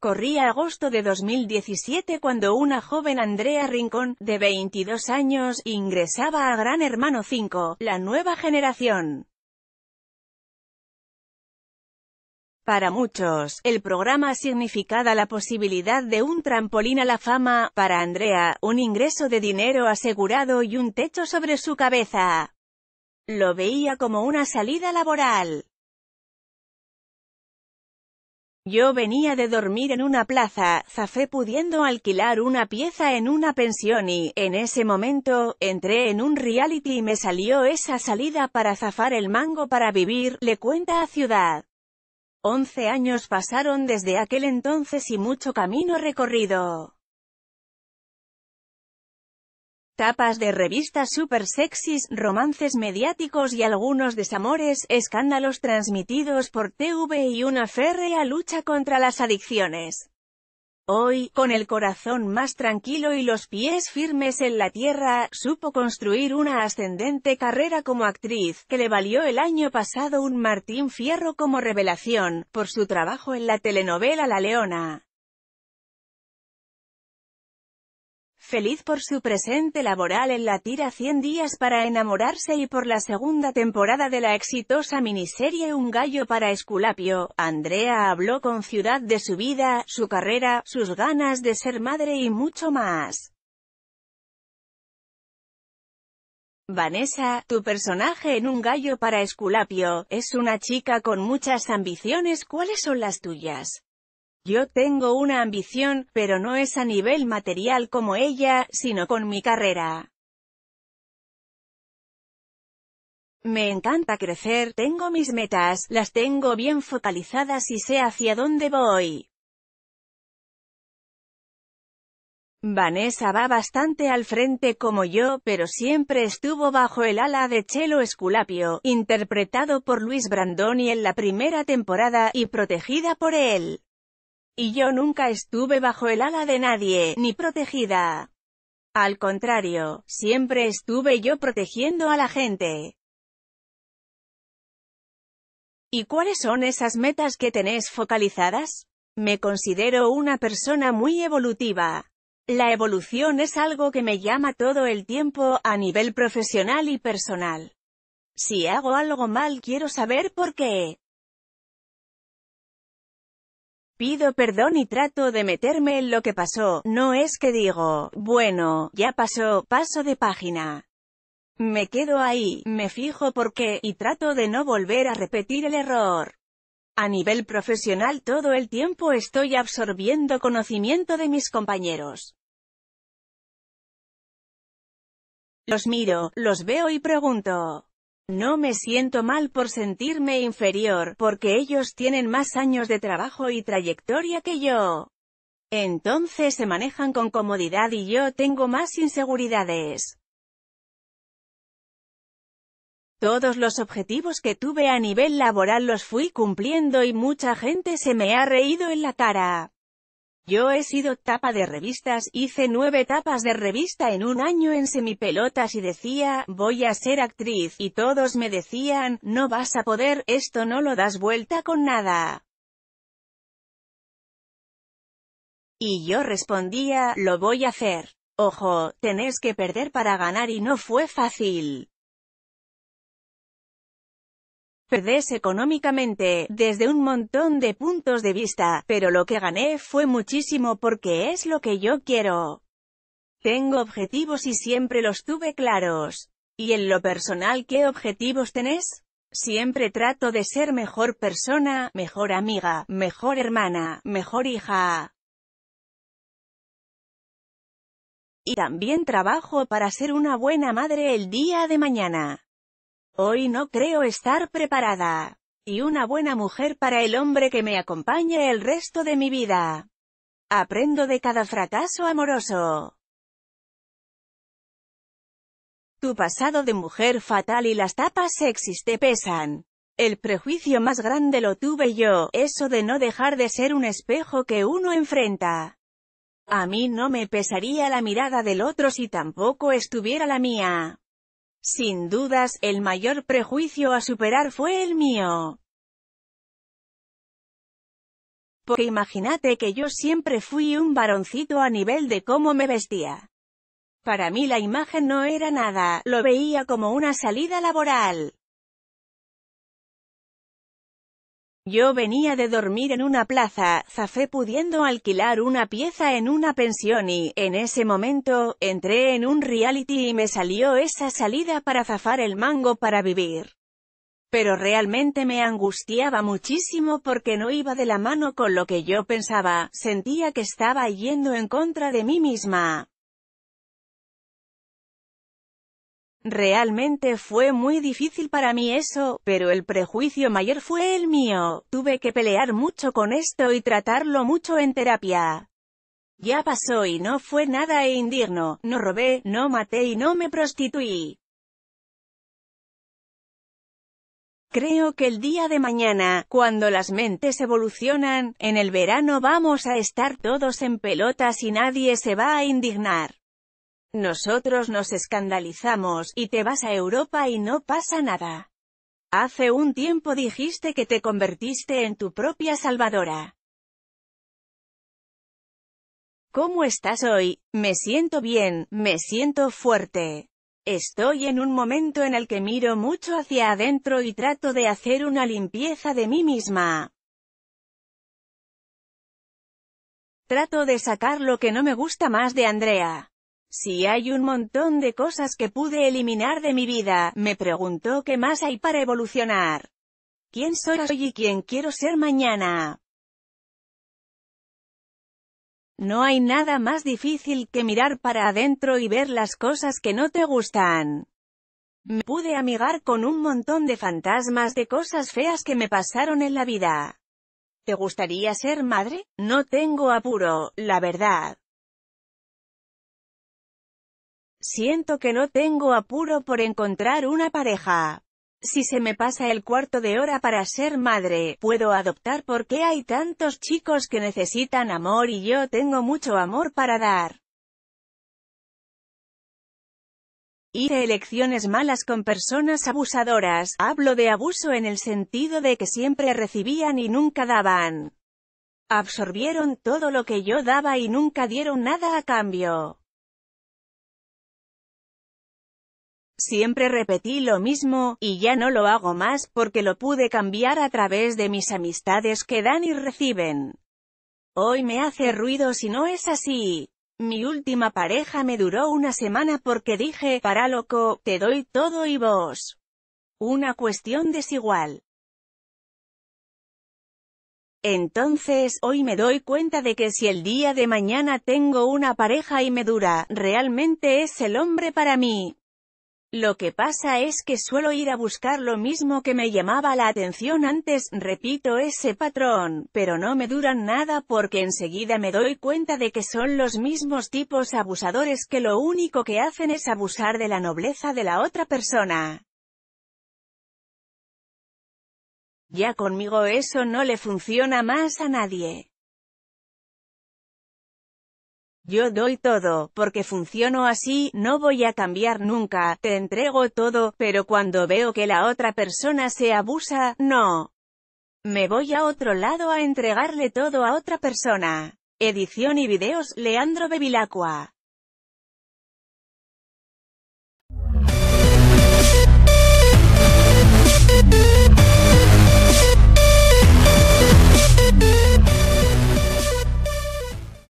Corría agosto de 2017 cuando una joven Andrea Rincón, de 22 años, ingresaba a Gran Hermano 5, la nueva generación. Para muchos, el programa significaba la posibilidad de un trampolín a la fama, para Andrea, un ingreso de dinero asegurado y un techo sobre su cabeza. Lo veía como una salida laboral. Yo venía de dormir en una plaza, zafé pudiendo alquilar una pieza en una pensión y, en ese momento, entré en un reality y me salió esa salida para zafar el mango para vivir, le cuenta a Ciudad. Once años pasaron desde aquel entonces y mucho camino recorrido. Tapas de revistas super sexys, romances mediáticos y algunos desamores, escándalos transmitidos por TV y una férrea lucha contra las adicciones. Hoy, con el corazón más tranquilo y los pies firmes en la tierra, supo construir una ascendente carrera como actriz, que le valió el año pasado un Martín Fierro como revelación, por su trabajo en la telenovela La Leona. Feliz por su presente laboral en la tira 100 días para enamorarse y por la segunda temporada de la exitosa miniserie Un gallo para Esculapio, Andrea habló con Ciudad de su vida, su carrera, sus ganas de ser madre y mucho más. Vanessa, tu personaje en Un gallo para Esculapio, es una chica con muchas ambiciones. ¿Cuáles son las tuyas? Yo tengo una ambición, pero no es a nivel material como ella, sino con mi carrera. Me encanta crecer, tengo mis metas, las tengo bien focalizadas y sé hacia dónde voy. Vanessa va bastante al frente como yo, pero siempre estuvo bajo el ala de Chelo Esculapio, interpretado por Luis Brandoni en la primera temporada, y protegida por él. Y yo nunca estuve bajo el ala de nadie, ni protegida. Al contrario, siempre estuve yo protegiendo a la gente. ¿Y cuáles son esas metas que tenés focalizadas? Me considero una persona muy evolutiva. La evolución es algo que me llama todo el tiempo, a nivel profesional y personal. Si hago algo mal quiero saber por qué. Pido perdón y trato de meterme en lo que pasó, no es que digo, bueno, ya pasó, paso de página. Me quedo ahí, me fijo por qué, y trato de no volver a repetir el error. A nivel profesional todo el tiempo estoy absorbiendo conocimiento de mis compañeros. Los miro, los veo y pregunto, no me siento mal por sentirme inferior, porque ellos tienen más años de trabajo y trayectoria que yo. Entonces se manejan con comodidad y yo tengo más inseguridades. Todos los objetivos que tuve a nivel laboral los fui cumpliendo y mucha gente se me ha reído en la cara. Yo he sido tapa de revistas, hice nueve tapas de revista en un año en semipelotas y decía, voy a ser actriz, y todos me decían, no vas a poder, esto no lo das vuelta con nada. Y yo respondía, lo voy a hacer. Ojo, tenés que perder para ganar y no fue fácil. Perdés económicamente, desde un montón de puntos de vista, pero lo que gané fue muchísimo porque es lo que yo quiero. Tengo objetivos y siempre los tuve claros. ¿Y en lo personal qué objetivos tenés? Siempre trato de ser mejor persona, mejor amiga, mejor hermana, mejor hija. Y también trabajo para ser una buena madre el día de mañana. Hoy no creo estar preparada. Y una buena mujer para el hombre que me acompañe el resto de mi vida. Aprendo de cada fracaso amoroso. Tu pasado de mujer fatal y las tapas sexys te pesan. El prejuicio más grande lo tuve yo, eso de no dejar de ser un espejo que uno enfrenta. A mí no me pesaría la mirada del otro si tampoco estuviera la mía. Sin dudas, el mayor prejuicio a superar fue el mío. Porque imagínate que yo siempre fui un varoncito a nivel de cómo me vestía. Para mí la imagen no era nada, lo veía como una salida laboral. Yo venía de dormir en una plaza, zafé pudiendo alquilar una pieza en una pensión y, en ese momento, entré en un reality y me salió esa salida para zafar el mango para vivir. Pero realmente me angustiaba muchísimo porque no iba de la mano con lo que yo pensaba, sentía que estaba yendo en contra de mí misma. Realmente fue muy difícil para mí eso, pero el prejuicio mayor fue el mío. Tuve que pelear mucho con esto y tratarlo mucho en terapia. Ya pasó y no fue nada e indigno, no robé, no maté y no me prostituí. Creo que el día de mañana, cuando las mentes evolucionan, en el verano vamos a estar todos en pelotas y nadie se va a indignar. Nosotros nos escandalizamos, y te vas a Europa y no pasa nada. Hace un tiempo dijiste que te convertiste en tu propia salvadora. ¿Cómo estás hoy? Me siento bien, me siento fuerte. Estoy en un momento en el que miro mucho hacia adentro y trato de hacer una limpieza de mí misma. Trato de sacar lo que no me gusta más de Andrea. Si hay un montón de cosas que pude eliminar de mi vida, me pregunto qué más hay para evolucionar. ¿Quién soy hoy y quién quiero ser mañana? No hay nada más difícil que mirar para adentro y ver las cosas que no te gustan. Me pude amigar con un montón de fantasmas de cosas feas que me pasaron en la vida. ¿Te gustaría ser madre? No tengo apuro, la verdad. Siento que no tengo apuro por encontrar una pareja. Si se me pasa el cuarto de hora para ser madre, puedo adoptar porque hay tantos chicos que necesitan amor y yo tengo mucho amor para dar. Hice elecciones malas con personas abusadoras, hablo de abuso en el sentido de que siempre recibían y nunca daban. Absorbieron todo lo que yo daba y nunca dieron nada a cambio. Siempre repetí lo mismo, y ya no lo hago más, porque lo pude cambiar a través de mis amistades que dan y reciben. Hoy me hace ruido si no es así. Mi última pareja me duró una semana porque dije, para loco, te doy todo y vos. Una cuestión desigual. Entonces, hoy me doy cuenta de que si el día de mañana tengo una pareja y me dura, realmente es el hombre para mí. Lo que pasa es que suelo ir a buscar lo mismo que me llamaba la atención antes, repito ese patrón, pero no me duran nada porque enseguida me doy cuenta de que son los mismos tipos abusadores que lo único que hacen es abusar de la nobleza de la otra persona. Ya conmigo eso no le funciona más a nadie. Yo doy todo, porque funciono así, no voy a cambiar nunca, te entrego todo, pero cuando veo que la otra persona se abusa, no. Me voy a otro lado a entregarle todo a otra persona. Edición y videos, Leandro Bevilacqua.